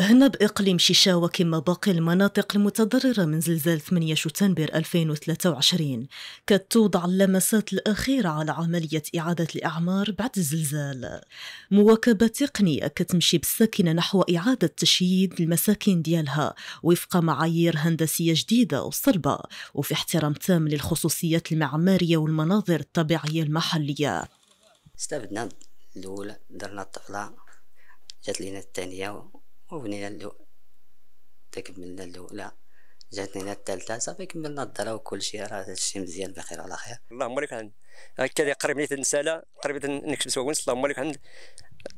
هنا بإقليم شيشاوا كما باقي المناطق المتضررة من زلزال 8 شتنبر 2023 كتوضع توضع اللمسات الأخيرة على عملية إعادة الإعمار بعد الزلزال مواكبة تقنية كتمشي بالساكنة نحو إعادة تشييد المساكن ديالها وفق معايير هندسية جديدة وصلبة وفي احترام تام للخصوصيات المعمارية والمناظر الطبيعية المحلية استفدنا الأولى درنا الطفلة جات لينا الثانية وبنينا اللو تكملنا الاولى جاتني الثالثه صافي كملنا الدرا وكلشي راه هادشي مزيان بخير على خير اللهم لك عند هكا اللي قريب لي نسالة قريب نكتب ونس اللهم لك عند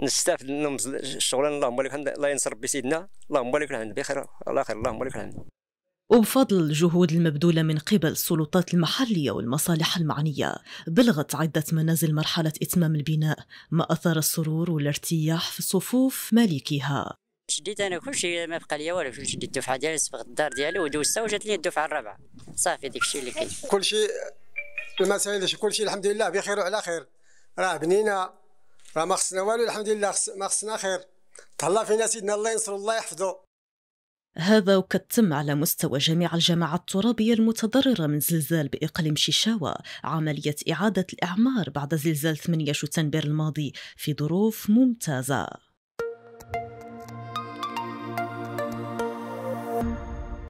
نستافد منهم الشغلانه اللهم لك عند الله ينصر ربي سيدنا اللهم لك عند بخير على خير اللهم لك عند وبفضل الجهود المبذولة من قبل السلطات المحلية والمصالح المعنية بلغت عدة منازل مرحلة إتمام البناء ما أثار السرور والارتياح في صفوف مالكيها شديت انا كلشي ما بقى لي والو شديت الدفعه ديالي صبغ الدار ديالي ودوزتها وجات لي الدفعه الرابعه صافي داك الشيء اللي كاين كلشي المسائل كلشي الحمد لله بخير وعلى خير راه بنينا راه ما خصنا والو الحمد لله ما خصنا خير تهلا فينا سيدنا الله ينصر الله يحفظه هذا وقد تم على مستوى جميع الجماعات الترابية المتضررة من زلزال بإقليم شيشاوا عملية إعادة الإعمار بعد زلزال 8 شتنبر الماضي في ظروف ممتازة